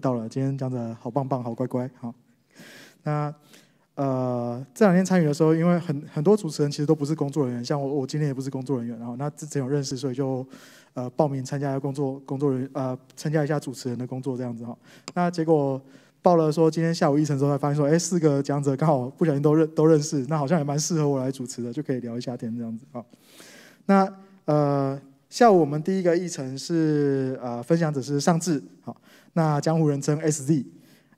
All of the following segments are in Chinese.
到了，今天讲的好棒棒，好乖乖，好。那呃，这两天参与的时候，因为很很多主持人其实都不是工作人员，像我，我今天也不是工作人员。然后，那之前有认识，所以就呃报名参加工作，工作人呃参加一下主持人的工作这样子哈。那结果报了说今天下午议程之后，才发现说，哎，四个讲者刚好不小心都认都认识，那好像也蛮适合我来主持的，就可以聊一下天这样子哈。那呃，下午我们第一个议程是呃分享者是尚志，好。那江湖人称 SZ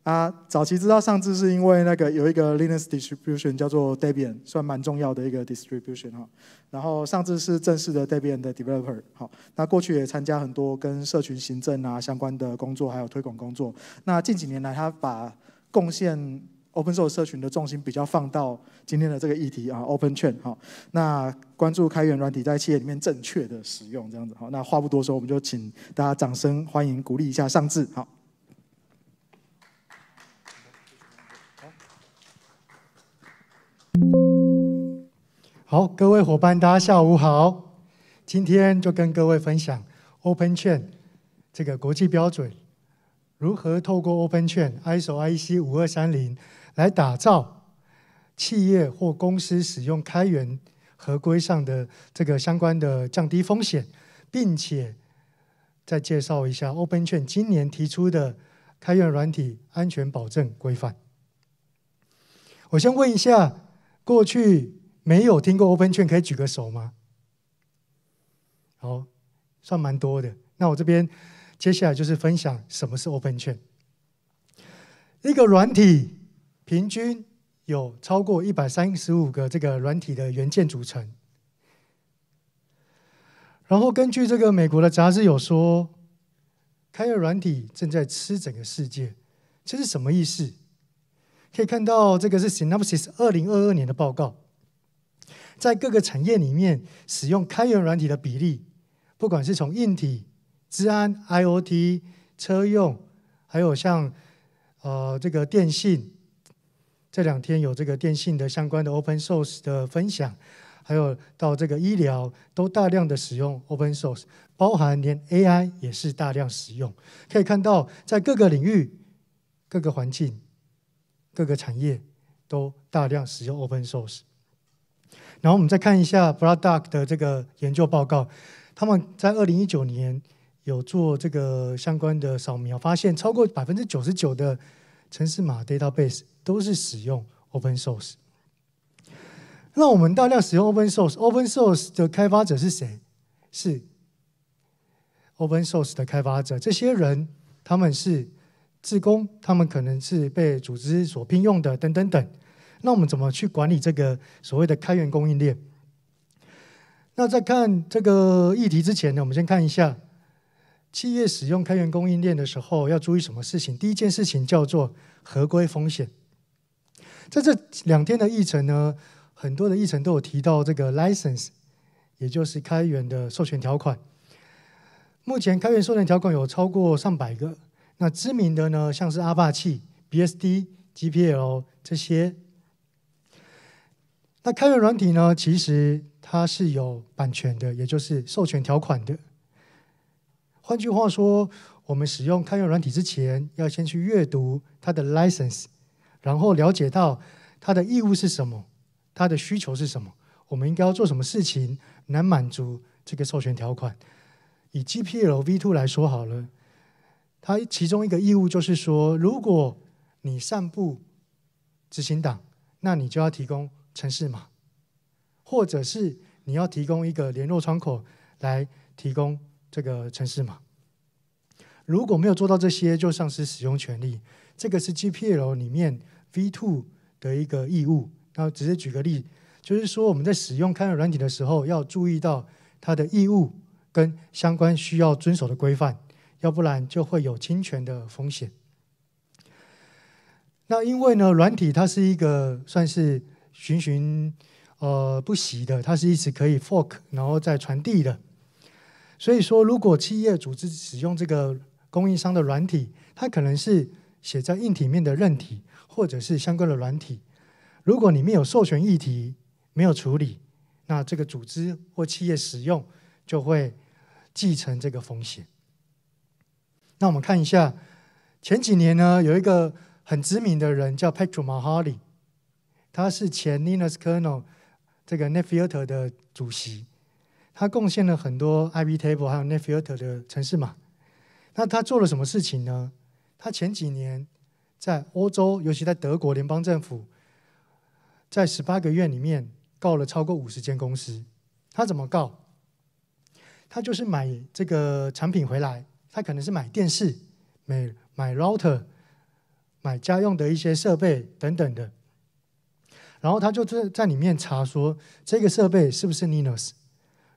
啊，早期知道上智是因为那个有一个 Linux distribution 叫做 Debian，算蛮重要的一个 distribution 哈。然后上智是正式的 Debian 的 developer，好，那过去也参加很多跟社群行政啊相关的工作，还有推广工作。那近几年来，他把贡献。Open source 社群的重心比较放到今天的这个议题啊，Open Chain 好，那关注开源软体在企业里面正确的使用，这样子好。那话不多说，我们就请大家掌声欢迎，鼓励一下上智。好。好，各位伙伴，大家下午好，今天就跟各位分享 Open Chain 这个国际标准。如何透过 Open a ISO IEC 五二三零来打造企业或公司使用开源合规上的这个相关的降低风险，并且再介绍一下 Open Chain 今年提出的开源软体安全保证规范。我先问一下，过去没有听过 Open Chain，可以举个手吗？好，算蛮多的。那我这边。接下来就是分享什么是 Open s 一个软体平均有超过一百三十五个这个软体的元件组成。然后根据这个美国的杂志有说，开源软体正在吃整个世界，这是什么意思？可以看到这个是 s y n o p s i s 二零二二年的报告，在各个产业里面使用开源软体的比例，不管是从硬体。治安、IOT、车用，还有像呃这个电信，这两天有这个电信的相关的 Open Source 的分享，还有到这个医疗都大量的使用 Open Source，包含连 AI 也是大量使用。可以看到在各个领域、各个环境、各个产业都大量使用 Open Source。然后我们再看一下 Broad Duck 的这个研究报告，他们在二零一九年。有做这个相关的扫描，发现超过百分之九十九的城市码 database 都是使用 open source。那我们大量使用 open source，open source 的开发者是谁？是 open source 的开发者。这些人他们是自工，他们可能是被组织所聘用的，等等等。那我们怎么去管理这个所谓的开源供应链？那在看这个议题之前呢，我们先看一下。企业使用开源供应链的时候要注意什么事情？第一件事情叫做合规风险。在这两天的议程呢，很多的议程都有提到这个 license，也就是开源的授权条款。目前开源授权条款有超过上百个，那知名的呢，像是阿坝契 BSD、GPL 这些。那开源软体呢，其实它是有版权的，也就是授权条款的。换句话说，我们使用开源软体之前，要先去阅读它的 license，然后了解到它的义务是什么，它的需求是什么，我们应该要做什么事情，能满足这个授权条款。以 GPL v2 来说好了，它其中一个义务就是说，如果你散布执行档，那你就要提供城市码，或者是你要提供一个联络窗口来提供这个城市码。如果没有做到这些，就丧失使用权利。这个是 GPL 里面 V2 的一个义务。那直接举个例，就是说我们在使用开源软体的时候，要注意到它的义务跟相关需要遵守的规范，要不然就会有侵权的风险。那因为呢，软体它是一个算是循循呃不息的，它是一直可以 fork 然后再传递的。所以说，如果企业组织使用这个，供应商的软体，它可能是写在硬体面的韧体，或者是相关的软体。如果里面有授权议题没有处理，那这个组织或企业使用就会继承这个风险。那我们看一下，前几年呢，有一个很知名的人叫 Patrick Mahali，他是前 Linux Kernel 这个 Netfilter 的主席，他贡献了很多 IP Table 还有 Netfilter 的城市嘛。那他做了什么事情呢？他前几年在欧洲，尤其在德国联邦政府，在十八个院里面告了超过五十间公司。他怎么告？他就是买这个产品回来，他可能是买电视、买买 router、买家用的一些设备等等的。然后他就在在里面查说，这个设备是不是 Ninos？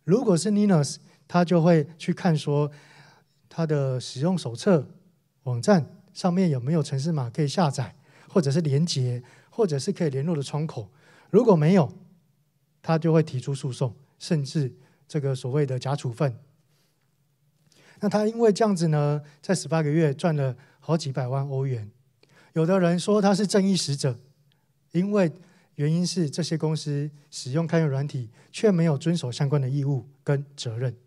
如果是 Ninos，他就会去看说。它的使用手册、网站上面有没有城市码可以下载，或者是连接，或者是可以联络的窗口？如果没有，他就会提出诉讼，甚至这个所谓的假处分。那他因为这样子呢，在十八个月赚了好几百万欧元。有的人说他是正义使者，因为原因是这些公司使用开源软体，却没有遵守相关的义务跟责任。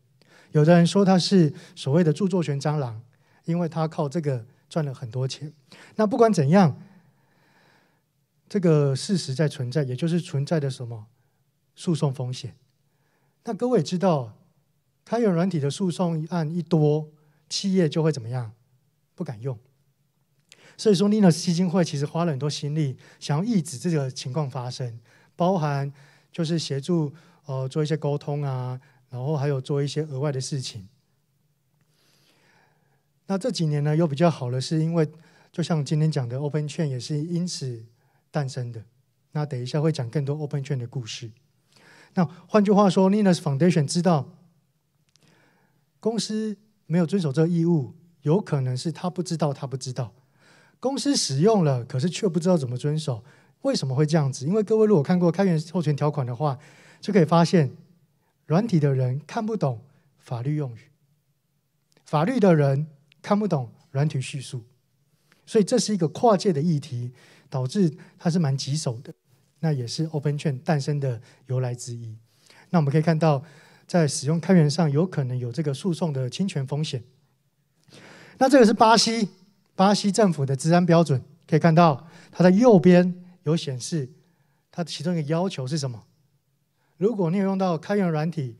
有的人说他是所谓的著作权蟑螂，因为他靠这个赚了很多钱。那不管怎样，这个事实在存在，也就是存在的什么诉讼风险。那各位知道，开源软体的诉讼案一多，企业就会怎么样，不敢用。所以说，Linux 基金会其实花了很多心力，想要抑制这个情况发生，包含就是协助呃做一些沟通啊。然后还有做一些额外的事情。那这几年呢，又比较好的是，因为就像今天讲的，Open Chain 也是因此诞生的。那等一下会讲更多 Open Chain 的故事。那换句话说 l i n u s Foundation 知道公司没有遵守这个义务，有可能是他不知道，他不知道公司使用了，可是却不知道怎么遵守。为什么会这样子？因为各位如果看过开源授权条款的话，就可以发现。软体的人看不懂法律用语，法律的人看不懂软体叙述，所以这是一个跨界的议题，导致它是蛮棘手的。那也是 Open c h a n 诞生的由来之一。那我们可以看到，在使用开源上，有可能有这个诉讼的侵权风险。那这个是巴西巴西政府的治安标准，可以看到它的右边有显示，它的其中一个要求是什么？如果你有用到开源软体，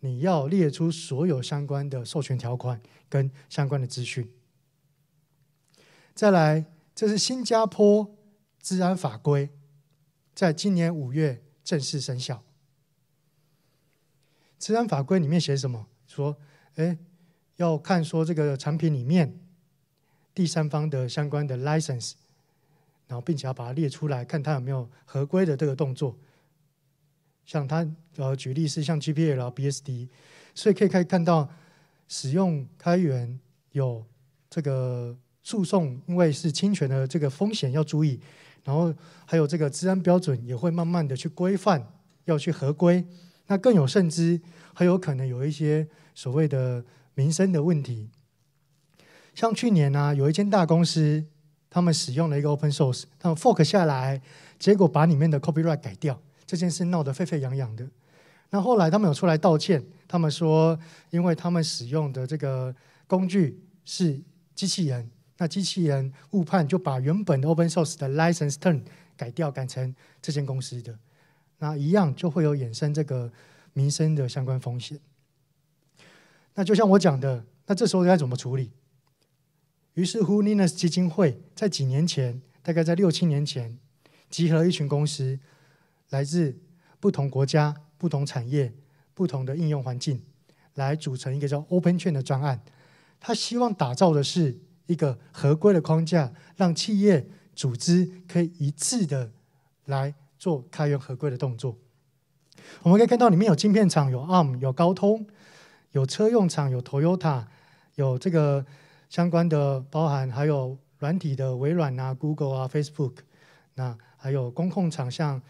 你要列出所有相关的授权条款跟相关的资讯。再来，这是新加坡治安法规，在今年五月正式生效。治安法规里面写什么？说，哎，要看说这个产品里面第三方的相关的 license，然后并且要把它列出来，看它有没有合规的这个动作。像它呃，举例是像 GPL、BSD，所以可以可以看到，使用开源有这个诉讼，因为是侵权的这个风险要注意。然后还有这个治安标准也会慢慢的去规范，要去合规。那更有甚之，还有可能有一些所谓的民生的问题。像去年呢，有一间大公司，他们使用了一个 Open Source，他们 fork 下来，结果把里面的 Copyright 改掉。这件事闹得沸沸扬扬的。那后来他们有出来道歉，他们说，因为他们使用的这个工具是机器人，那机器人误判就把原本的 Open Source 的 License Turn 改掉，改成这间公司的，那一样就会有衍生这个民生的相关风险。那就像我讲的，那这时候该怎么处理？于是 h u n i n u s 基金会在几年前，大概在六七年前，集合了一群公司。来自不同国家、不同产业、不同的应用环境，来组成一个叫 Open Chain 的专案。他希望打造的是一个合规的框架，让企业组织可以一致的来做开源合规的动作。我们可以看到里面有晶片厂、有 ARM、有高通、有车用厂、有 Toyota、有这个相关的，包含还有软体的微软啊、Google 啊、Facebook，那还有工控厂像。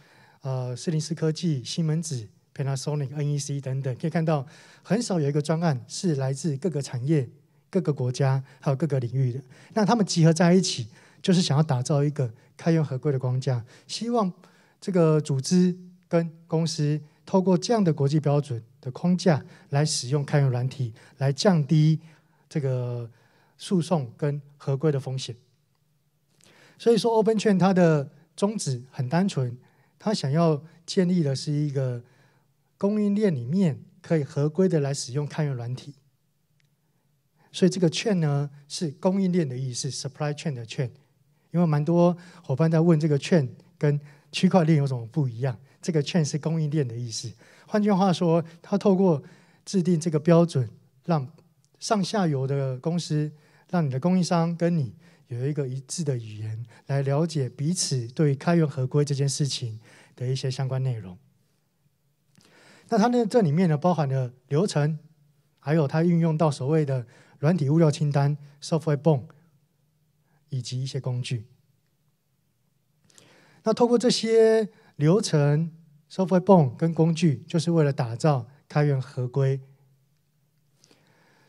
呃，施林斯科技、西门子、Panasonic、NEC 等等，可以看到很少有一个专案是来自各个产业、各个国家还有各个领域的。那他们集合在一起，就是想要打造一个开源合规的框架，希望这个组织跟公司透过这样的国际标准的框架来使用开源软体，来降低这个诉讼跟合规的风险。所以说，OpenChain 它的宗旨很单纯。他想要建立的是一个供应链里面可以合规的来使用开源软体，所以这个券呢是供应链的意思，supply chain 的券。因为蛮多伙伴在问这个券跟区块链有什么不一样，这个券是供应链的意思。换句话说，他透过制定这个标准，让上下游的公司，让你的供应商跟你。有一个一致的语言来了解彼此对开源合规这件事情的一些相关内容。那它呢？这里面呢，包含了流程，还有它运用到所谓的软体物料清单 （software b o n l 以及一些工具。那透过这些流程、software b o n l 跟工具，就是为了打造开源合规。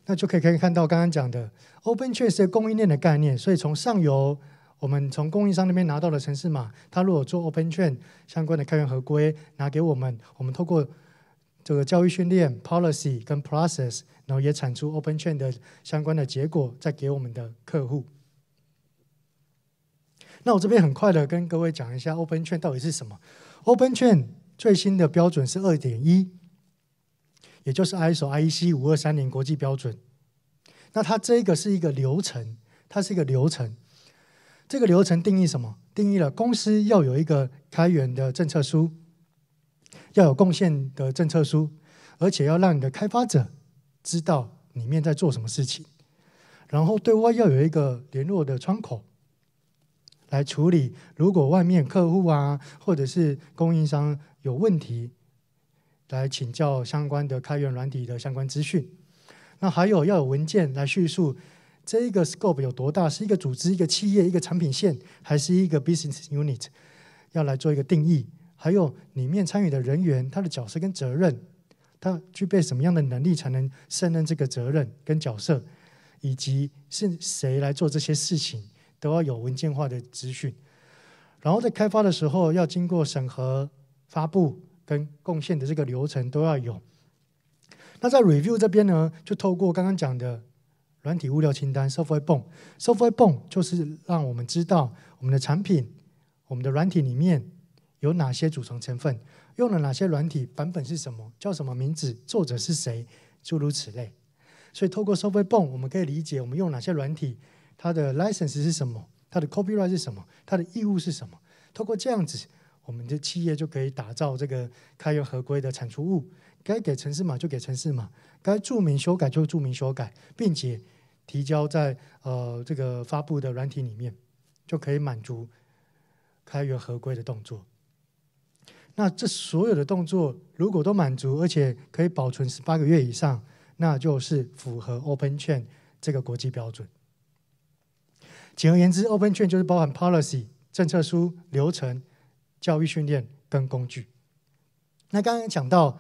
那就可以可以看到刚刚讲的 OpenChain 供应链的概念，所以从上游我们从供应商那边拿到的城市码，他如果做 OpenChain 相关的开源合规，拿给我们，我们透过这个教育训练 policy 跟 process，然后也产出 OpenChain 的相关的结果，再给我们的客户。那我这边很快的跟各位讲一下 OpenChain 到底是什么。OpenChain 最新的标准是二点一。也就是 ISO IEC 五二三零国际标准，那它这个是一个流程，它是一个流程。这个流程定义什么？定义了公司要有一个开源的政策书，要有贡献的政策书，而且要让你的开发者知道里面在做什么事情，然后对外要有一个联络的窗口，来处理如果外面客户啊或者是供应商有问题。来请教相关的开源软体的相关资讯。那还有要有文件来叙述这一个 scope 有多大，是一个组织、一个企业、一个产品线，还是一个 business unit，要来做一个定义。还有里面参与的人员，他的角色跟责任，他具备什么样的能力才能胜任这个责任跟角色，以及是谁来做这些事情，都要有文件化的资讯。然后在开发的时候，要经过审核发布。跟贡献的这个流程都要有。那在 review 这边呢，就透过刚刚讲的软体物料清单 （software bom），software bom 就是让我们知道我们的产品、我们的软体里面有哪些组成成分，用了哪些软体版本是什么，叫什么名字，作者是谁，诸如此类。所以透过 software bom，我们可以理解我们用哪些软体，它的 license 是什么，它的 copyright 是什么，它的义务是什么。透过这样子。我们的企业就可以打造这个开源合规的产出物，该给城市码就给城市码，该注明修改就注明修改，并且提交在呃这个发布的软体里面，就可以满足开源合规的动作。那这所有的动作如果都满足，而且可以保存十八个月以上，那就是符合 Open Chain 这个国际标准。简而言之，Open Chain 就是包含 policy 政策书、流程。教育训练跟工具。那刚刚讲到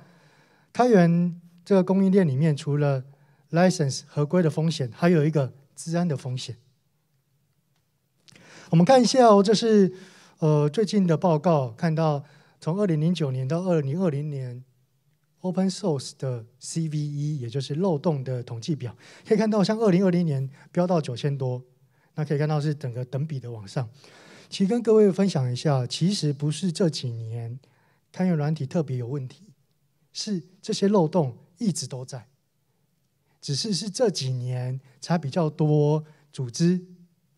开源这个供应链里面，除了 license 合规的风险，还有一个治安的风险。我们看一下哦，这是呃最近的报告，看到从二零零九年到二零二零年 Open Source 的 CVE，也就是漏洞的统计表，可以看到像二零二零年飙到九千多，那可以看到是整个等比的往上。其实跟各位分享一下，其实不是这几年开源软体特别有问题，是这些漏洞一直都在，只是是这几年才比较多组织、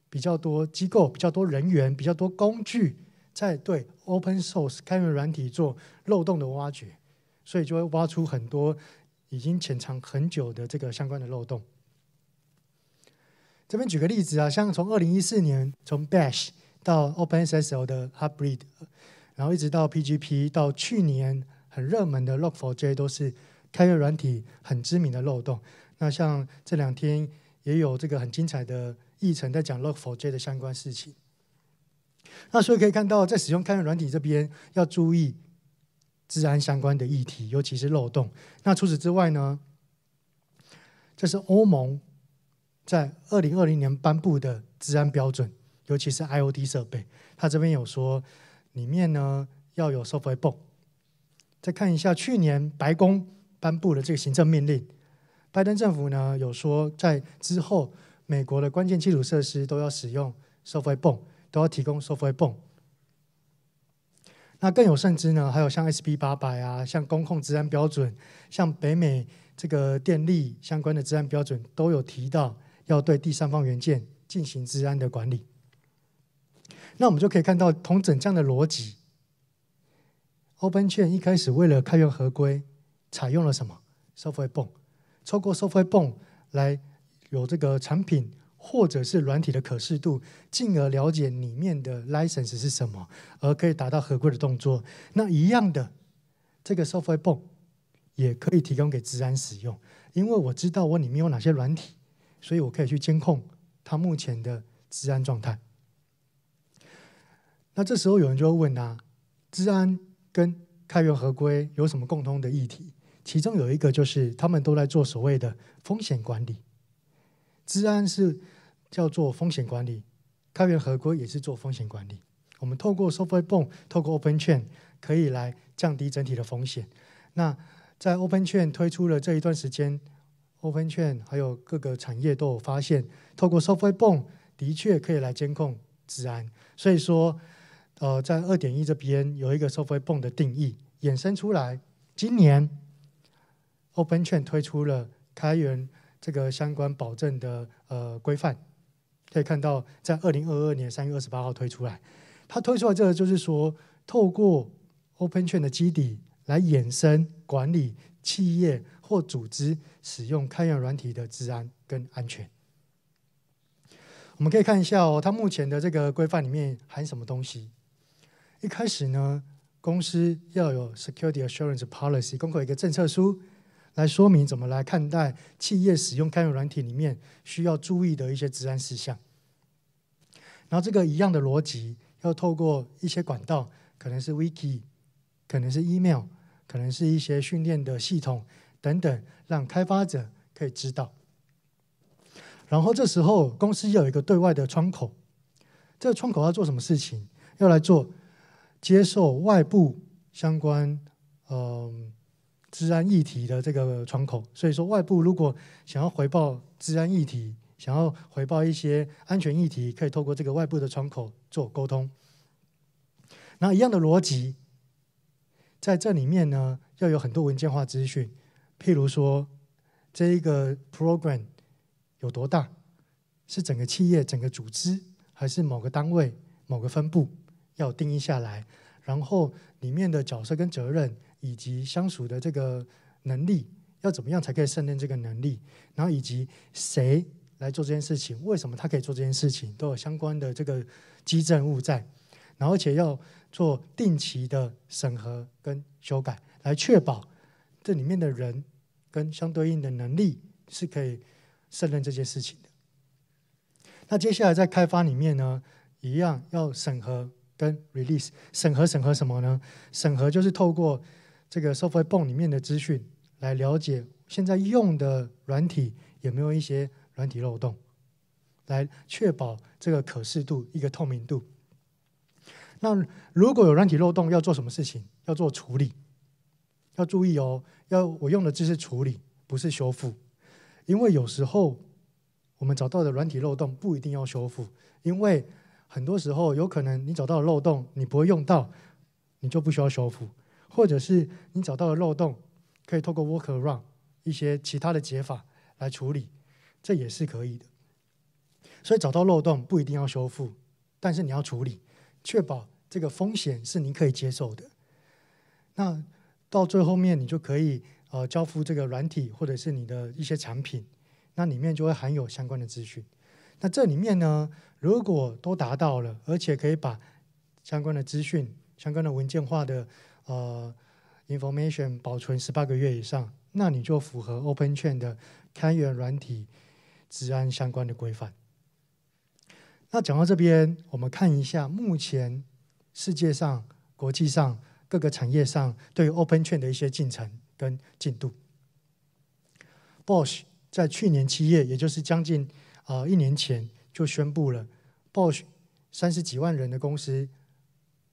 比较多机构、比较多人员、比较多工具，在对 Open Source 开源软体做漏洞的挖掘，所以就会挖出很多已经潜藏很久的这个相关的漏洞。这边举个例子啊，像从二零一四年从 bash。到 OpenSSL 的 h e a r t b r e e d 然后一直到 PGP，到去年很热门的 Log4j 都是开源软体很知名的漏洞。那像这两天也有这个很精彩的议程在讲 Log4j 的相关事情。那所以可以看到，在使用开源软体这边要注意治安相关的议题，尤其是漏洞。那除此之外呢，这是欧盟在二零二零年颁布的治安标准。尤其是 IOT 设备，它这边有说里面呢要有 software b 再看一下去年白宫颁布的这个行政命令，拜登政府呢有说在之后美国的关键基础设施都要使用 software b 都要提供 software b 那更有甚之呢，还有像 SP 八百啊，像公控治安标准，像北美这个电力相关的治安标准，都有提到要对第三方元件进行治安的管理。那我们就可以看到，同整这样的逻辑，OpenChain 一开始为了开源合规，采用了什么？software 泵，透过 software 泵来有这个产品或者是软体的可视度，进而了解里面的 license 是什么，而可以达到合规的动作。那一样的，这个 software 泵也可以提供给治安使用，因为我知道我里面有哪些软体，所以我可以去监控它目前的治安状态。那这时候有人就会问啊，治安跟开源合规有什么共通的议题？其中有一个就是他们都在做所谓的风险管理。治安是叫做风险管理，开源合规也是做风险管理。我们透过收费泵，透过 Open Chain 可以来降低整体的风险。那在 Open Chain 推出的这一段时间，Open Chain 还有各个产业都有发现，透过收费泵的确可以来监控治安，所以说。呃，在二点一这边有一个收费泵的定义，衍生出来。今年，OpenChain 推出了开源这个相关保证的呃规范，可以看到在二零二二年三月二十八号推出来。它推出来这个就是说，透过 OpenChain 的基底来衍生管理企业或组织使用开源软体的治安跟安全。我们可以看一下哦，它目前的这个规范里面含什么东西？一开始呢，公司要有 security assurance policy，公告一个政策书，来说明怎么来看待企业使用开源软体里面需要注意的一些治安事项。然后这个一样的逻辑，要透过一些管道，可能是 wiki，可能是 email，可能是一些训练的系统等等，让开发者可以知道。然后这时候公司要有一个对外的窗口，这个窗口要做什么事情？要来做。接受外部相关嗯治安议题的这个窗口，所以说外部如果想要回报治安议题，想要回报一些安全议题，可以透过这个外部的窗口做沟通。那一样的逻辑，在这里面呢，要有很多文件化资讯，譬如说这一个 program 有多大，是整个企业、整个组织，还是某个单位、某个分部？要定义下来，然后里面的角色跟责任，以及相处的这个能力，要怎么样才可以胜任这个能力？然后以及谁来做这件事情？为什么他可以做这件事情？都有相关的这个机证物证，然后而且要做定期的审核跟修改，来确保这里面的人跟相对应的能力是可以胜任这件事情的。那接下来在开发里面呢，一样要审核。跟 release 审核审核什么呢？审核就是透过这个 software b o n e 里面的资讯来了解现在用的软体有没有一些软体漏洞，来确保这个可视度一个透明度。那如果有软体漏洞要做什么事情？要做处理。要注意哦，要我用的字是处理，不是修复。因为有时候我们找到的软体漏洞不一定要修复，因为很多时候，有可能你找到漏洞，你不会用到，你就不需要修复；或者是你找到的漏洞，可以透过 work around 一些其他的解法来处理，这也是可以的。所以找到漏洞不一定要修复，但是你要处理，确保这个风险是你可以接受的。那到最后面，你就可以呃交付这个软体或者是你的一些产品，那里面就会含有相关的资讯。那这里面呢，如果都达到了，而且可以把相关的资讯、相关的文件化的呃 information 保存十八个月以上，那你就符合 Open Chain 的开源软体治安相关的规范。那讲到这边，我们看一下目前世界上、国际上各个产业上对 Open Chain 的一些进程跟进度。Boch s 在去年七月，也就是将近。啊，一年前就宣布了 b o s 三十几万人的公司，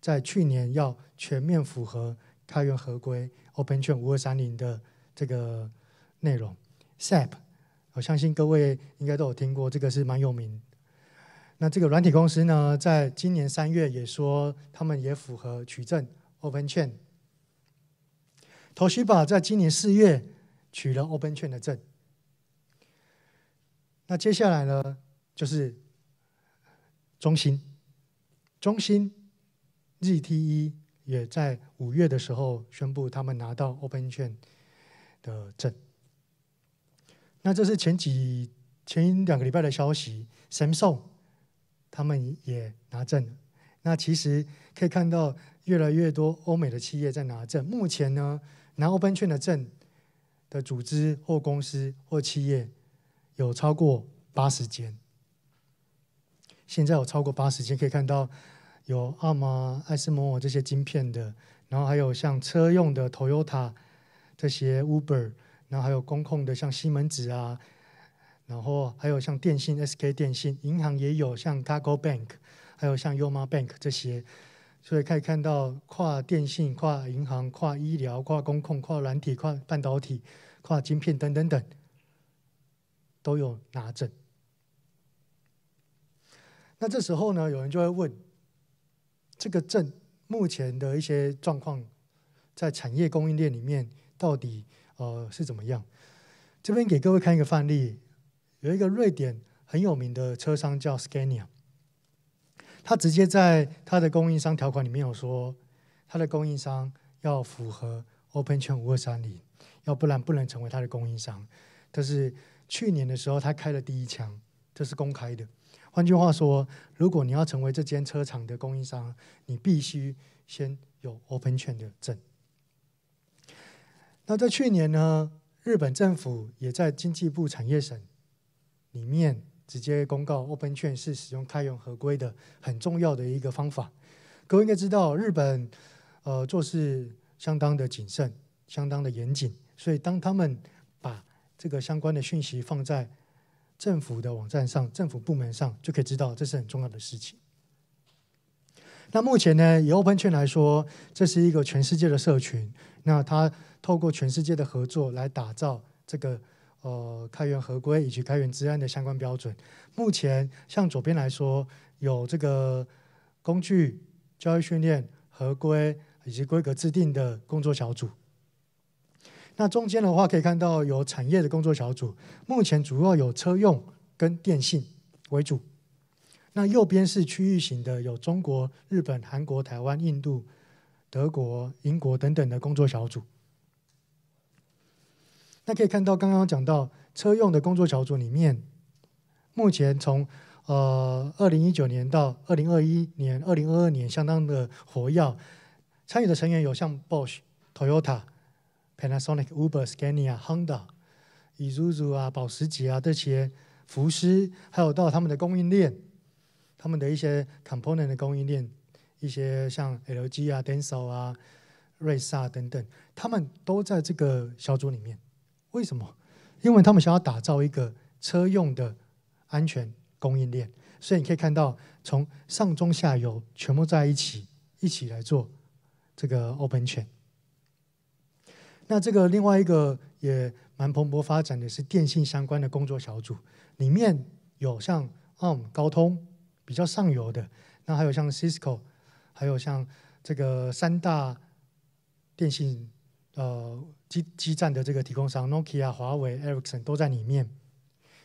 在去年要全面符合开源合规 OpenChain 五二三零的这个内容。SAP，我相信各位应该都有听过，这个是蛮有名的。那这个软体公司呢，在今年三月也说他们也符合取证 OpenChain。Toshiba 在今年四月取了 OpenChain 的证。那接下来呢，就是中兴，中兴，ZTE 也在五月的时候宣布他们拿到 Open 券的证。那这是前几前两个礼拜的消息，神兽他们也拿证了。那其实可以看到越来越多欧美的企业在拿证。目前呢，拿 Open 券的证的组织或公司或企业。有超过八十间，现在有超过八十间，可以看到有阿玛、艾斯摩尔这些晶片的，然后还有像车用的 Toyota 这些 Uber，然后还有公控的像西门子啊，然后还有像电信 SK 电信、银行也有像 g a g g l e Bank，还有像 y o m a Bank 这些，所以可以看到跨电信、跨银行、跨医疗、跨工控、跨软体、跨半导体、跨晶片等等等。都有拿证，那这时候呢，有人就会问：这个证目前的一些状况，在产业供应链里面到底呃是怎么样？这边给各位看一个范例，有一个瑞典很有名的车商叫 Scania，他直接在他的供应商条款里面有说，他的供应商要符合 OpenChain 五二三零，要不然不能成为他的供应商。但是去年的时候，他开了第一枪，这是公开的。换句话说，如果你要成为这间车厂的供应商，你必须先有 Open 券的证。那在去年呢，日本政府也在经济部产业省里面直接公告，Open 券是使用开源合规的很重要的一个方法。各位应该知道，日本呃做事相当的谨慎，相当的严谨，所以当他们。这个相关的讯息放在政府的网站上、政府部门上，就可以知道这是很重要的事情。那目前呢，以 OpenChain 来说，这是一个全世界的社群。那它透过全世界的合作来打造这个呃开源合规以及开源治安的相关标准。目前像左边来说，有这个工具、教育、训练、合规以及规格制定的工作小组。那中间的话可以看到有产业的工作小组，目前主要有车用跟电信为主。那右边是区域型的，有中国、日本、韩国、台湾、印度、德国、英国等等的工作小组。那可以看到刚刚讲到车用的工作小组里面，目前从呃二零一九年到二零二一年、二零二二年相当的活跃，参与的成员有像 Bosch、Toyota。Panasonic、Uber、Scania、Honda、Isuzu 啊、保时捷啊这些，服饰，还有到他们的供应链，他们的一些 component 的供应链，一些像 LG 啊、Densol 啊、瑞萨等等，他们都在这个小组里面。为什么？因为他们想要打造一个车用的安全供应链，所以你可以看到从上中下游全部在一起一起来做这个 open chain。那这个另外一个也蛮蓬勃发展的是电信相关的工作小组，里面有像 ARM、高通比较上游的，那还有像 Cisco，还有像这个三大电信呃基基站的这个提供商，Nokia、华为、Ericsson 都在里面，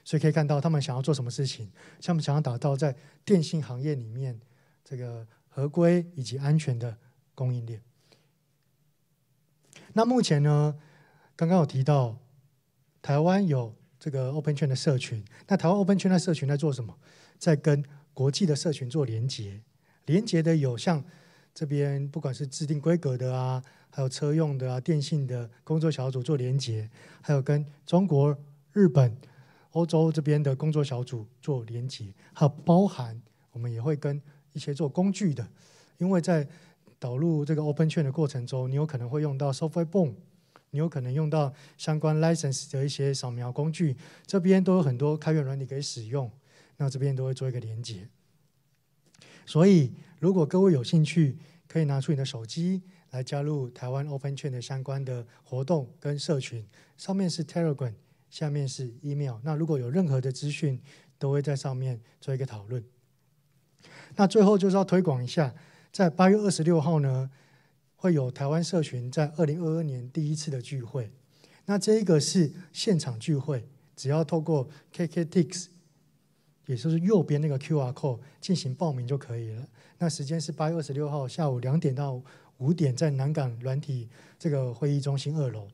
所以可以看到他们想要做什么事情，像他们想要打造在电信行业里面这个合规以及安全的供应链。那目前呢？刚刚有提到台湾有这个 Open Chain 的社群。那台湾 Open Chain 的社群在做什么？在跟国际的社群做连接，连接的有像这边不管是制定规格的啊，还有车用的啊、电信的工作小组做连接，还有跟中国、日本、欧洲这边的工作小组做连接，还有包含我们也会跟一些做工具的，因为在。导入这个 OpenChain 的过程中，你有可能会用到 software 你有可能用到相关 license 的一些扫描工具，这边都有很多开源软体可以使用，那这边都会做一个连接。所以，如果各位有兴趣，可以拿出你的手机来加入台湾 OpenChain 的相关的活动跟社群。上面是 Telegram，下面是 email。那如果有任何的资讯，都会在上面做一个讨论。那最后就是要推广一下。在八月二十六号呢，会有台湾社群在二零二二年第一次的聚会。那这一个是现场聚会，只要透过 KK Tix，也就是右边那个 QR code 进行报名就可以了。那时间是八月二十六号下午两点到五点，在南港软体这个会议中心二楼。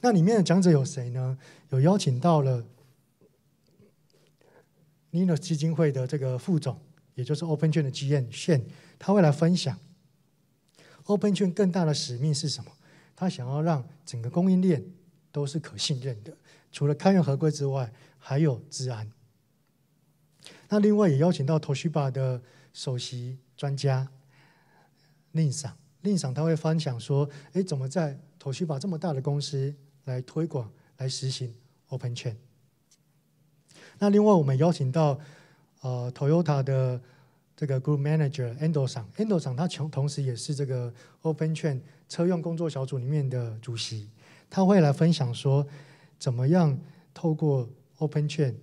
那里面的讲者有谁呢？有邀请到了 Nino 基金会的这个副总。也就是 OpenChain 的基彦线，他会来分享 OpenChain 更大的使命是什么？他想要让整个供应链都是可信任的，除了开源合规之外，还有治安。那另外也邀请到 t o h i b a 的首席专家宁尚，宁尚他会分享说：哎，怎么在 t o h i b a 这么大的公司来推广、来实行 OpenChain？那另外我们邀请到。呃，Toyota 的这个 Group Manager Endo 厂，Endo 厂他同同时也是这个 Open Chain 车用工作小组里面的主席，他会来分享说怎么样透过 Open Chain，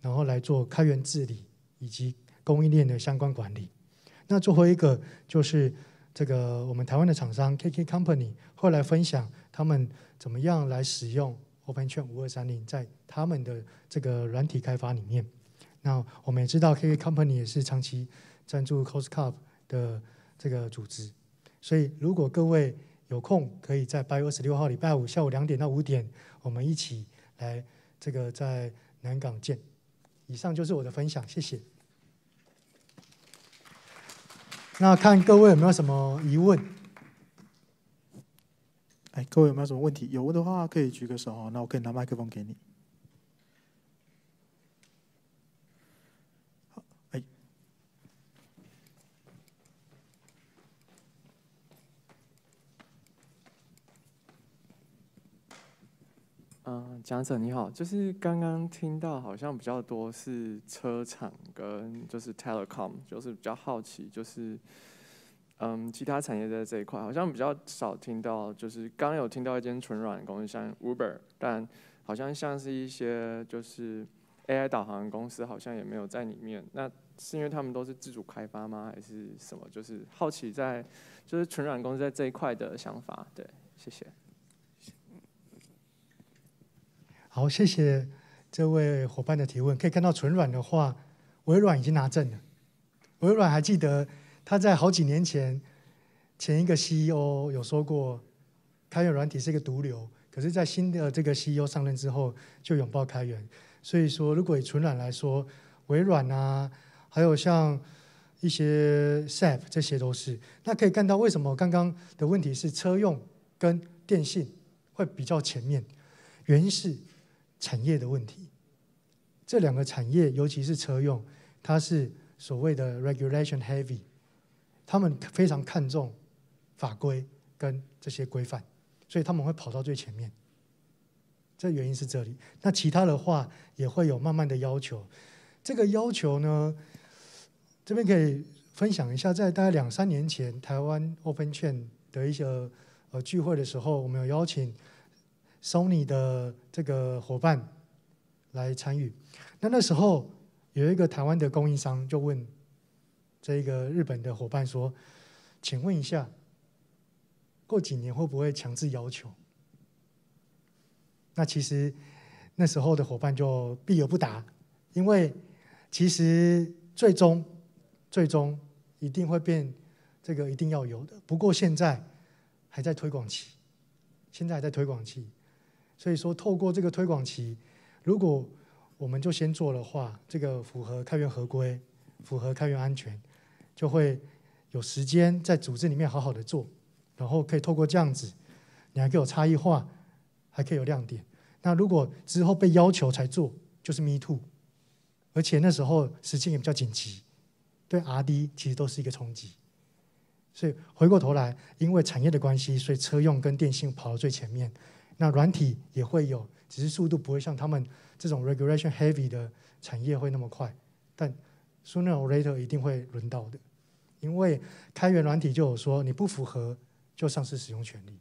然后来做开源治理以及供应链的相关管理。那最后一个就是这个我们台湾的厂商 KK Company，后来分享他们怎么样来使用 Open Chain 五二三零在他们的这个软体开发里面。那我们也知道，K K Company 也是长期赞助 Cost Cup 的这个组织，所以如果各位有空，可以在八月二十六号礼拜五下午两点到五点，我们一起来这个在南港见。以上就是我的分享，谢谢。那看各位有没有什么疑问？哎，各位有没有什么问题？有问的话可以举个手，那我可以拿麦克风给你。讲者你好，就是刚刚听到好像比较多是车厂跟就是 telecom，就是比较好奇就是，嗯，其他产业在这一块好像比较少听到，就是刚刚有听到一间纯软公司像 Uber，但好像像是一些就是 AI 导航公司好像也没有在里面，那是因为他们都是自主开发吗？还是什么？就是好奇在就是纯软公司在这一块的想法。对，谢谢。好，谢谢这位伙伴的提问。可以看到，纯软的话，微软已经拿证了。微软还记得他在好几年前，前一个 CEO 有说过，开源软体是一个毒瘤。可是，在新的这个 CEO 上任之后，就拥抱开源。所以说，如果以纯软来说，微软啊，还有像一些 SAP，这些都是。那可以看到，为什么刚刚的问题是车用跟电信会比较前面？原因是。产业的问题，这两个产业，尤其是车用，它是所谓的 regulation heavy，他们非常看重法规跟这些规范，所以他们会跑到最前面。这原因是这里。那其他的话也会有慢慢的要求。这个要求呢，这边可以分享一下，在大概两三年前，台湾 Open Chain 的一些呃聚会的时候，我们有邀请。Sony 的这个伙伴来参与，那那时候有一个台湾的供应商就问这个日本的伙伴说：“请问一下，过几年会不会强制要求？”那其实那时候的伙伴就避而不答，因为其实最终最终一定会变，这个一定要有的。不过现在还在推广期，现在还在推广期。所以说，透过这个推广期，如果我们就先做的话，这个符合开源合规、符合开源安全，就会有时间在组织里面好好的做，然后可以透过这样子，还可以有差异化，还可以有亮点。那如果之后被要求才做，就是 me too，而且那时候时间也比较紧急，对 RD 其实都是一个冲击。所以回过头来，因为产业的关系，所以车用跟电信跑到最前面。那软体也会有，只是速度不会像他们这种 regulation heavy 的产业会那么快，但 sooner or later 一定会轮到的，因为开源软体就有说你不符合就丧失使用权利。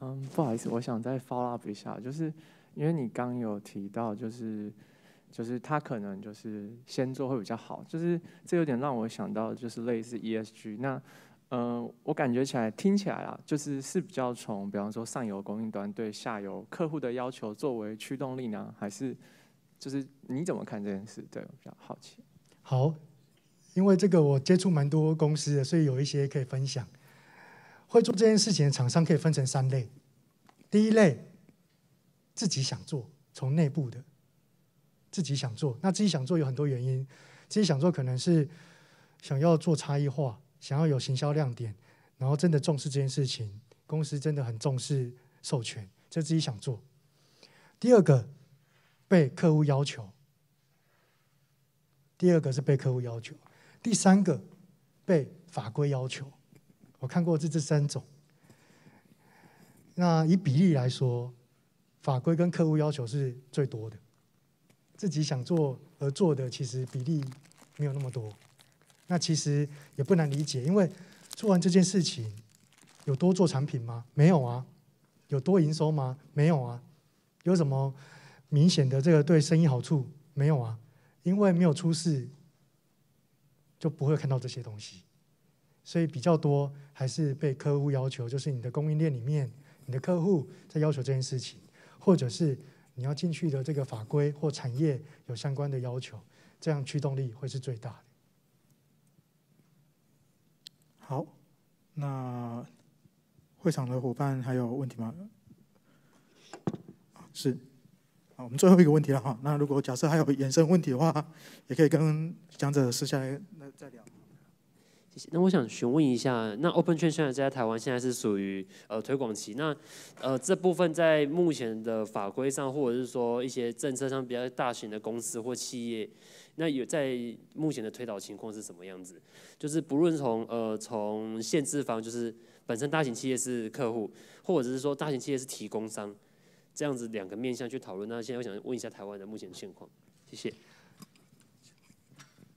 嗯，不好意思，我想再 follow up 一下，就是因为你刚有提到，就是就是他可能就是先做会比较好，就是这有点让我想到就是类似 ESG 那。嗯，我感觉起来，听起来啊，就是是比较从，比方说上游供应端对下游客户的要求作为驱动力呢，还是，就是你怎么看这件事？对我比较好奇。好，因为这个我接触蛮多公司的，所以有一些可以分享。会做这件事情的厂商可以分成三类，第一类自己想做，从内部的自己想做。那自己想做有很多原因，自己想做可能是想要做差异化。想要有行销亮点，然后真的重视这件事情，公司真的很重视授权，这自己想做。第二个被客户要求，第二个是被客户要求，第三个被法规要求。我看过这这三种。那以比例来说，法规跟客户要求是最多的，自己想做而做的其实比例没有那么多。那其实也不难理解，因为做完这件事情有多做产品吗？没有啊。有多营收吗？没有啊。有什么明显的这个对生意好处？没有啊。因为没有出事，就不会看到这些东西。所以比较多还是被客户要求，就是你的供应链里面，你的客户在要求这件事情，或者是你要进去的这个法规或产业有相关的要求，这样驱动力会是最大的。好，那会场的伙伴还有问题吗？是，我们最后一个问题了哈。那如果假设还有延伸问题的话，也可以跟讲者私下来那再聊。那我想询问一下，那 Open Chain 现在在台湾现在是属于呃推广期。那呃这部分在目前的法规上，或者是说一些政策上，比较大型的公司或企业。那有在目前的推导情况是什么样子？就是不论从呃从限制方，就是本身大型企业是客户，或者是说大型企业是提供商，这样子两个面向去讨论。那现在我想问一下台湾的目前现况，谢谢。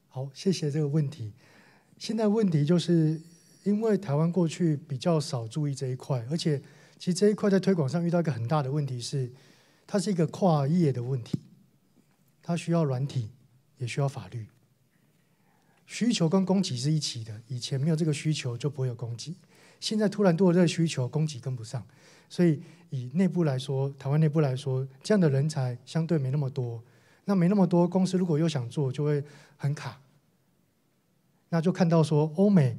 好，谢谢这个问题。现在问题就是因为台湾过去比较少注意这一块，而且其实这一块在推广上遇到一个很大的问题是，它是一个跨业的问题，它需要软体。也需要法律，需求跟供给是一起的。以前没有这个需求，就不会有供给。现在突然多了这个需求，供给跟不上，所以以内部来说，台湾内部来说，这样的人才相对没那么多。那没那么多，公司如果又想做，就会很卡。那就看到说，欧美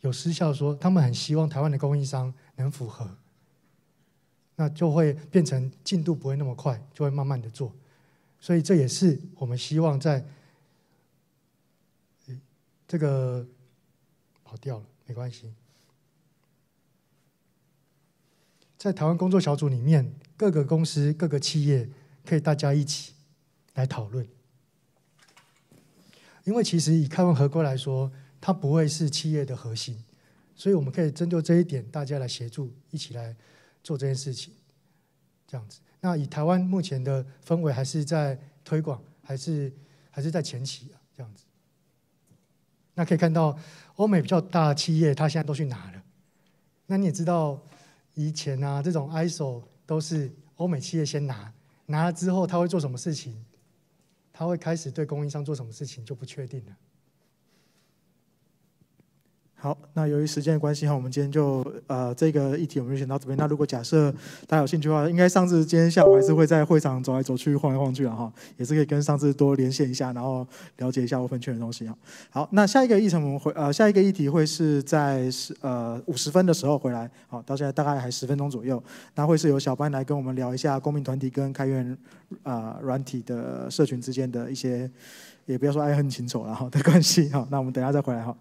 有失效，说他们很希望台湾的供应商能符合，那就会变成进度不会那么快，就会慢慢的做。所以这也是我们希望在。这个跑掉了，没关系。在台湾工作小组里面，各个公司、各个企业可以大家一起来讨论。因为其实以开放合规来说，它不会是企业的核心，所以我们可以针对这一点，大家来协助一起来做这件事情。这样子，那以台湾目前的氛围，还是在推广，还是还是在前期啊？这样子。那可以看到，欧美比较大的企业，它现在都去哪了？那你也知道，以前啊，这种 ISO 都是欧美企业先拿，拿了之后，他会做什么事情？他会开始对供应商做什么事情就不确定了。好，那由于时间的关系哈，我们今天就呃这个议题我们就先到这边。那如果假设大家有兴趣的话，应该上次今天下午还是会在会场走来走去、晃来晃去了哈，也是可以跟上次多连线一下，然后了解一下我粉圈的东西啊。好，那下一个议程我们回呃下一个议题会是在是呃五十分的时候回来。好，到现在大概还十分钟左右，那会是由小班来跟我们聊一下公民团体跟开源啊软体的社群之间的一些，也不要说爱恨情仇了哈的关系哈。那我们等下再回来哈。